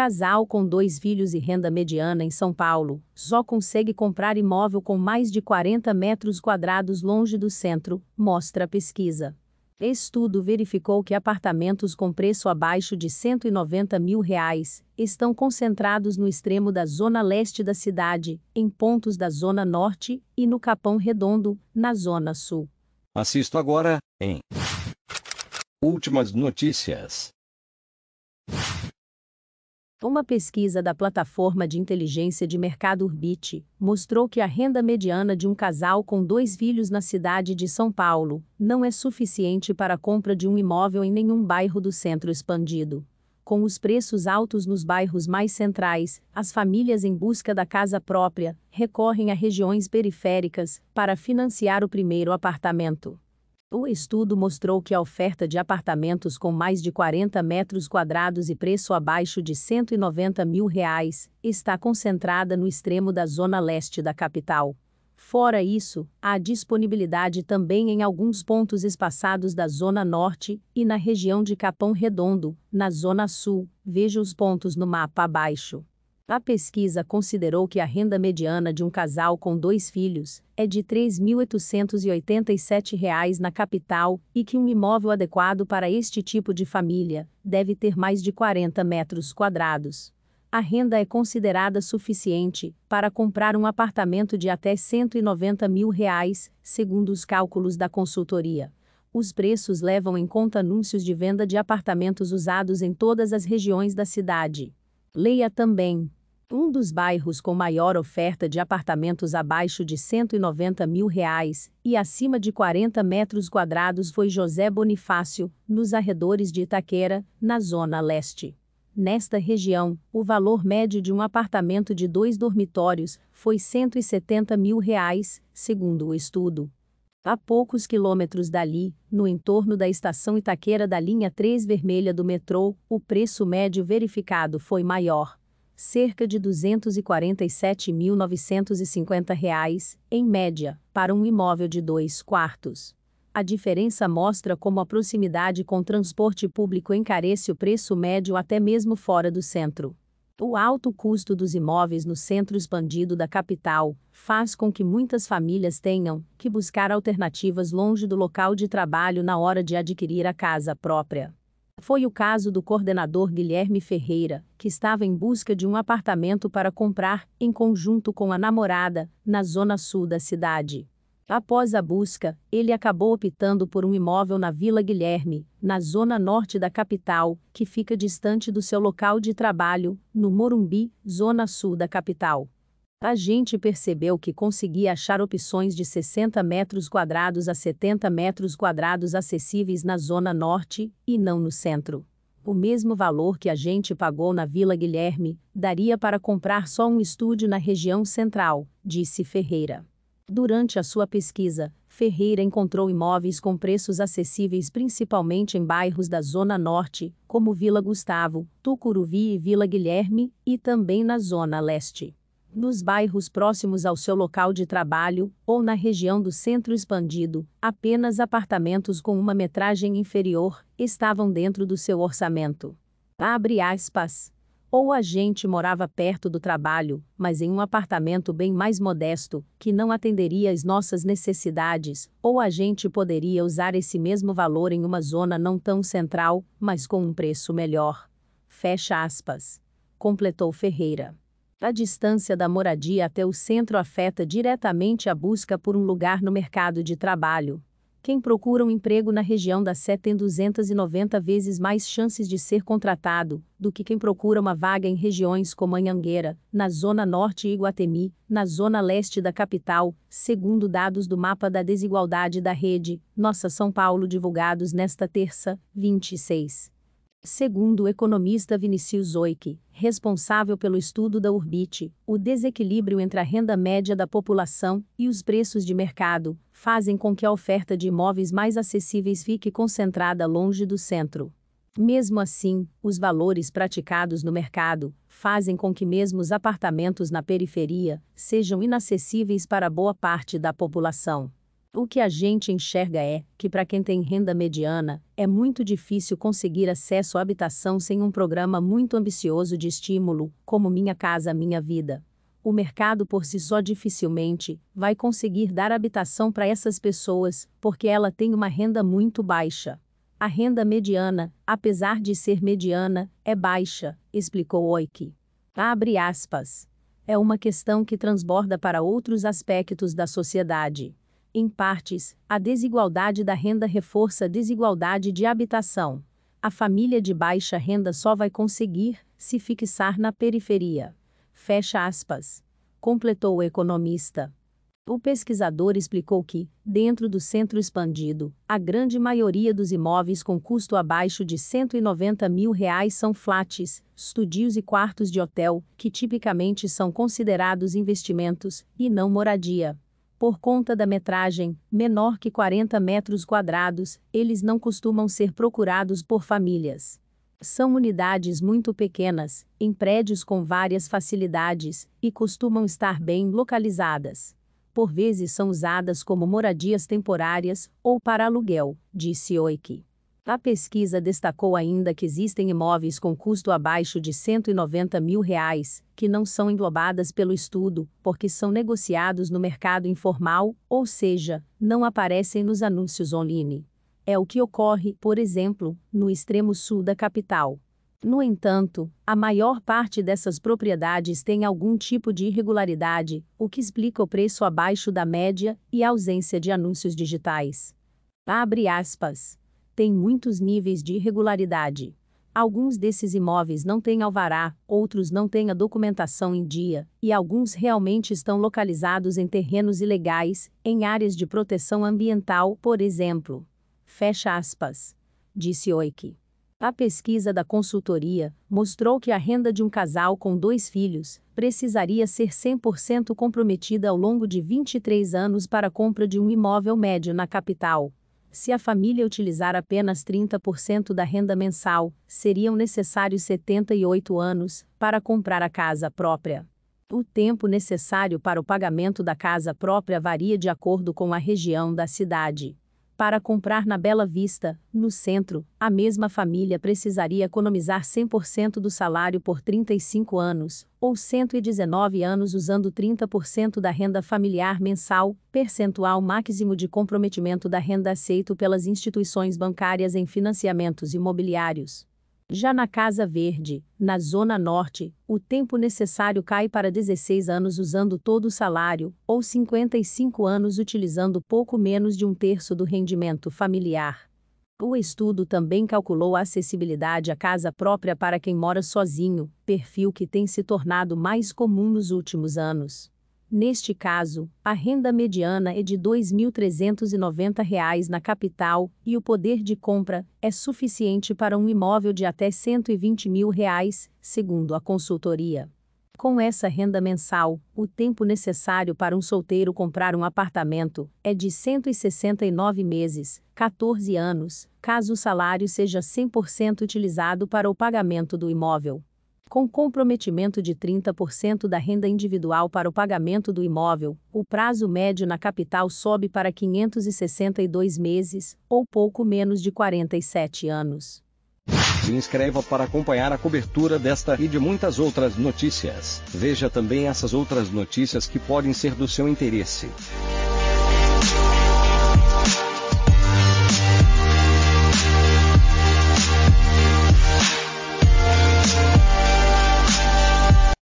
Casal com dois filhos e renda mediana em São Paulo, só consegue comprar imóvel com mais de 40 metros quadrados longe do centro, mostra a pesquisa. Estudo verificou que apartamentos com preço abaixo de R$ 190 mil reais estão concentrados no extremo da zona leste da cidade, em pontos da zona norte e no Capão Redondo, na zona sul. Assisto agora, em Últimas notícias. Uma pesquisa da plataforma de inteligência de mercado Urbit mostrou que a renda mediana de um casal com dois filhos na cidade de São Paulo não é suficiente para a compra de um imóvel em nenhum bairro do centro expandido. Com os preços altos nos bairros mais centrais, as famílias em busca da casa própria recorrem a regiões periféricas para financiar o primeiro apartamento. O estudo mostrou que a oferta de apartamentos com mais de 40 metros quadrados e preço abaixo de 190 mil reais está concentrada no extremo da zona leste da capital. Fora isso, há disponibilidade também em alguns pontos espaçados da zona norte e na região de Capão Redondo, na zona sul. Veja os pontos no mapa abaixo. A pesquisa considerou que a renda mediana de um casal com dois filhos é de R$ 3.887 na capital e que um imóvel adequado para este tipo de família deve ter mais de 40 metros quadrados. A renda é considerada suficiente para comprar um apartamento de até R$ 190 mil, reais, segundo os cálculos da consultoria os preços levam em conta anúncios de venda de apartamentos usados em todas as regiões da cidade. Leia também um dos bairros com maior oferta de apartamentos abaixo de 190 mil reais e acima de 40 metros quadrados foi José Bonifácio, nos arredores de Itaquera, na Zona Leste. Nesta região, o valor médio de um apartamento de dois dormitórios foi 170 mil reais, segundo o estudo. A poucos quilômetros dali, no entorno da estação Itaquera da linha 3 vermelha do metrô, o preço médio verificado foi maior cerca de R$ 247.950, em média, para um imóvel de dois quartos. A diferença mostra como a proximidade com transporte público encarece o preço médio até mesmo fora do centro. O alto custo dos imóveis no centro expandido da capital faz com que muitas famílias tenham que buscar alternativas longe do local de trabalho na hora de adquirir a casa própria. Foi o caso do coordenador Guilherme Ferreira, que estava em busca de um apartamento para comprar, em conjunto com a namorada, na zona sul da cidade. Após a busca, ele acabou optando por um imóvel na Vila Guilherme, na zona norte da capital, que fica distante do seu local de trabalho, no Morumbi, zona sul da capital a gente percebeu que conseguia achar opções de 60 metros quadrados a 70 metros quadrados acessíveis na zona norte, e não no centro. O mesmo valor que a gente pagou na Vila Guilherme, daria para comprar só um estúdio na região central, disse Ferreira. Durante a sua pesquisa, Ferreira encontrou imóveis com preços acessíveis principalmente em bairros da Zona Norte, como Vila Gustavo, Tucuruvi e Vila Guilherme, e também na Zona Leste nos bairros próximos ao seu local de trabalho ou na região do centro expandido, apenas apartamentos com uma metragem inferior estavam dentro do seu orçamento. Abre aspas. Ou a gente morava perto do trabalho, mas em um apartamento bem mais modesto, que não atenderia às nossas necessidades, ou a gente poderia usar esse mesmo valor em uma zona não tão central, mas com um preço melhor. Fecha aspas. Completou Ferreira. A distância da moradia até o centro afeta diretamente a busca por um lugar no mercado de trabalho. Quem procura um emprego na região da Sé tem 290 vezes mais chances de ser contratado do que quem procura uma vaga em regiões como Anhangueira, na zona norte e Iguatemi, na zona leste da capital, segundo dados do Mapa da Desigualdade da Rede Nossa São Paulo divulgados nesta terça, 26. Segundo o economista Vinicius Oik, responsável pelo estudo da Urbit, o desequilíbrio entre a renda média da população e os preços de mercado fazem com que a oferta de imóveis mais acessíveis fique concentrada longe do centro. Mesmo assim, os valores praticados no mercado fazem com que mesmo os apartamentos na periferia sejam inacessíveis para boa parte da população. O que a gente enxerga é que, para quem tem renda mediana, é muito difícil conseguir acesso à habitação sem um programa muito ambicioso de estímulo, como Minha Casa Minha Vida. O mercado por si só dificilmente vai conseguir dar habitação para essas pessoas, porque ela tem uma renda muito baixa. A renda mediana, apesar de ser mediana, é baixa, explicou Oike. Abre aspas. É uma questão que transborda para outros aspectos da sociedade. Em partes, a desigualdade da renda reforça a desigualdade de habitação. A família de baixa renda só vai conseguir se fixar na periferia. Fecha aspas. Completou o economista. O pesquisador explicou que, dentro do centro expandido, a grande maioria dos imóveis com custo abaixo de R$ 190 mil reais são flats, estúdios e quartos de hotel, que tipicamente são considerados investimentos, e não moradia. Por conta da metragem, menor que 40 metros quadrados, eles não costumam ser procurados por famílias. São unidades muito pequenas, em prédios com várias facilidades, e costumam estar bem localizadas. Por vezes são usadas como moradias temporárias ou para aluguel, disse Oike. A pesquisa destacou ainda que existem imóveis com custo abaixo de 190 mil, reais, que não são englobadas pelo estudo, porque são negociados no mercado informal, ou seja, não aparecem nos anúncios online. É o que ocorre, por exemplo, no extremo sul da capital. No entanto, a maior parte dessas propriedades tem algum tipo de irregularidade, o que explica o preço abaixo da média e a ausência de anúncios digitais. Abre aspas tem muitos níveis de irregularidade. Alguns desses imóveis não têm alvará, outros não têm a documentação em dia, e alguns realmente estão localizados em terrenos ilegais, em áreas de proteção ambiental, por exemplo. Fecha aspas. Disse Oike. A pesquisa da consultoria mostrou que a renda de um casal com dois filhos precisaria ser 100% comprometida ao longo de 23 anos para a compra de um imóvel médio na capital. Se a família utilizar apenas 30% da renda mensal, seriam necessários 78 anos para comprar a casa própria. O tempo necessário para o pagamento da casa própria varia de acordo com a região da cidade. Para comprar na Bela Vista, no centro, a mesma família precisaria economizar 100% do salário por 35 anos, ou 119 anos usando 30% da renda familiar mensal, percentual máximo de comprometimento da renda aceito pelas instituições bancárias em financiamentos imobiliários. Já na Casa Verde, na Zona Norte, o tempo necessário cai para 16 anos usando todo o salário, ou 55 anos utilizando pouco menos de um terço do rendimento familiar. O estudo também calculou a acessibilidade à casa própria para quem mora sozinho, perfil que tem se tornado mais comum nos últimos anos. Neste caso, a renda mediana é de R$ 2.390 na capital e o poder de compra é suficiente para um imóvel de até R$ 120 mil, reais, segundo a consultoria. Com essa renda mensal, o tempo necessário para um solteiro comprar um apartamento é de 169 meses, 14 anos, caso o salário seja 100% utilizado para o pagamento do imóvel com comprometimento de 30% da renda individual para o pagamento do imóvel, o prazo médio na capital sobe para 562 meses, ou pouco menos de 47 anos. Se inscreva para acompanhar a cobertura desta e de muitas outras notícias. Veja também essas outras notícias que podem ser do seu interesse.